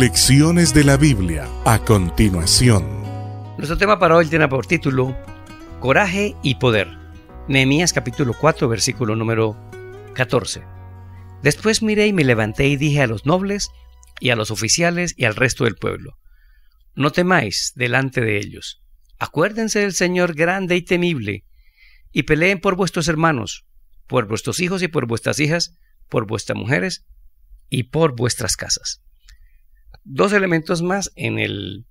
Lecciones de la Biblia a continuación. Nuestro tema para hoy tiene por título Coraje y Poder. Nehemías capítulo 4 versículo número 14. Después miré y me levanté y dije a los nobles y a los oficiales y al resto del pueblo, no temáis delante de ellos, acuérdense del Señor grande y temible, y peleen por vuestros hermanos, por vuestros hijos y por vuestras hijas, por vuestras mujeres y por vuestras casas dos elementos más en, el,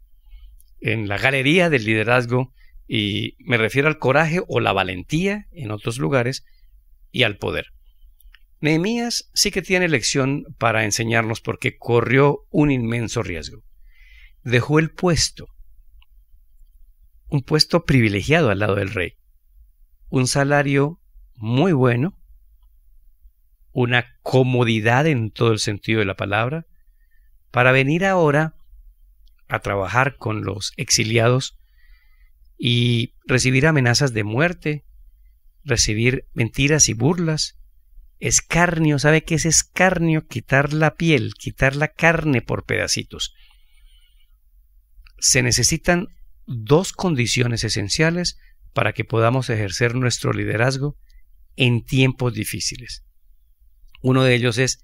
en la galería del liderazgo y me refiero al coraje o la valentía en otros lugares y al poder. Nehemías sí que tiene lección para enseñarnos porque corrió un inmenso riesgo. Dejó el puesto, un puesto privilegiado al lado del rey, un salario muy bueno, una comodidad en todo el sentido de la palabra, para venir ahora a trabajar con los exiliados y recibir amenazas de muerte, recibir mentiras y burlas, escarnio, ¿sabe qué es escarnio? Quitar la piel, quitar la carne por pedacitos. Se necesitan dos condiciones esenciales para que podamos ejercer nuestro liderazgo en tiempos difíciles. Uno de ellos es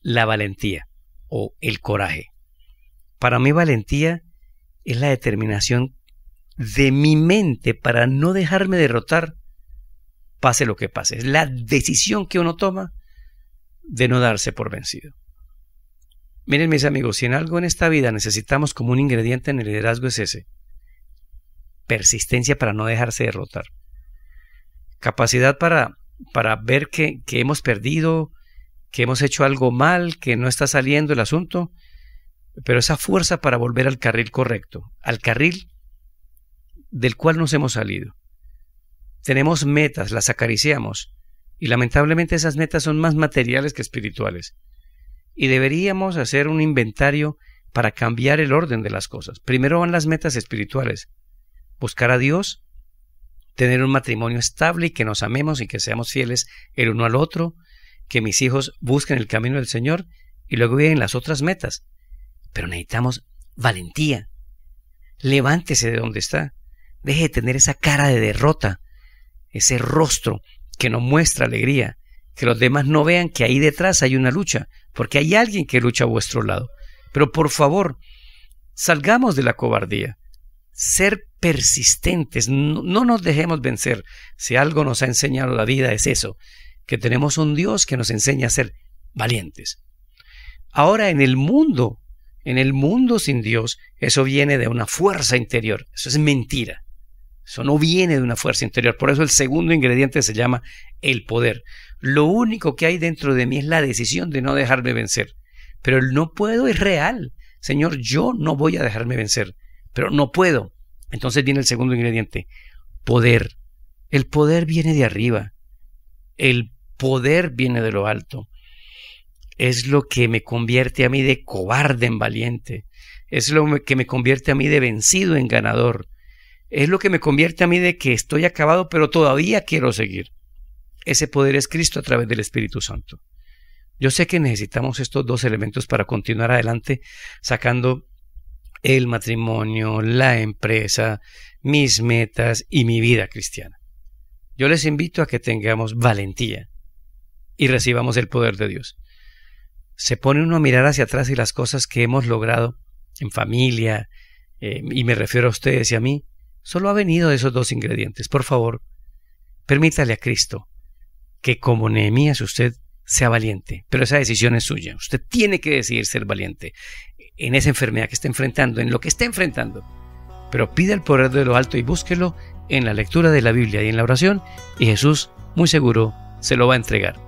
la valentía o el coraje. Para mí valentía es la determinación de mi mente para no dejarme derrotar, pase lo que pase. Es la decisión que uno toma de no darse por vencido. Miren mis amigos, si en algo en esta vida necesitamos como un ingrediente en el liderazgo es ese, persistencia para no dejarse derrotar, capacidad para, para ver que hemos perdido que hemos hecho algo mal, que no está saliendo el asunto, pero esa fuerza para volver al carril correcto, al carril del cual nos hemos salido. Tenemos metas, las acariciamos, y lamentablemente esas metas son más materiales que espirituales. Y deberíamos hacer un inventario para cambiar el orden de las cosas. Primero van las metas espirituales, buscar a Dios, tener un matrimonio estable y que nos amemos y que seamos fieles el uno al otro, que mis hijos busquen el camino del Señor y luego vienen las otras metas. Pero necesitamos valentía. Levántese de donde está. Deje de tener esa cara de derrota, ese rostro que no muestra alegría, que los demás no vean que ahí detrás hay una lucha, porque hay alguien que lucha a vuestro lado. Pero por favor, salgamos de la cobardía. Ser persistentes, no nos dejemos vencer. Si algo nos ha enseñado la vida es eso, que tenemos un Dios que nos enseña a ser valientes. Ahora en el mundo, en el mundo sin Dios, eso viene de una fuerza interior. Eso es mentira. Eso no viene de una fuerza interior. Por eso el segundo ingrediente se llama el poder. Lo único que hay dentro de mí es la decisión de no dejarme vencer. Pero el no puedo es real. Señor, yo no voy a dejarme vencer, pero no puedo. Entonces viene el segundo ingrediente, poder. El poder viene de arriba. El poder viene de lo alto. Es lo que me convierte a mí de cobarde en valiente. Es lo que me convierte a mí de vencido en ganador. Es lo que me convierte a mí de que estoy acabado, pero todavía quiero seguir. Ese poder es Cristo a través del Espíritu Santo. Yo sé que necesitamos estos dos elementos para continuar adelante sacando el matrimonio, la empresa, mis metas y mi vida cristiana. Yo les invito a que tengamos valentía, y recibamos el poder de Dios. Se pone uno a mirar hacia atrás y las cosas que hemos logrado en familia, eh, y me refiero a ustedes y a mí, solo ha venido de esos dos ingredientes. Por favor, permítale a Cristo que como Nehemías usted sea valiente, pero esa decisión es suya. Usted tiene que decidir ser valiente en esa enfermedad que está enfrentando, en lo que está enfrentando. Pero pida el poder de lo alto y búsquelo en la lectura de la Biblia y en la oración, y Jesús, muy seguro, se lo va a entregar.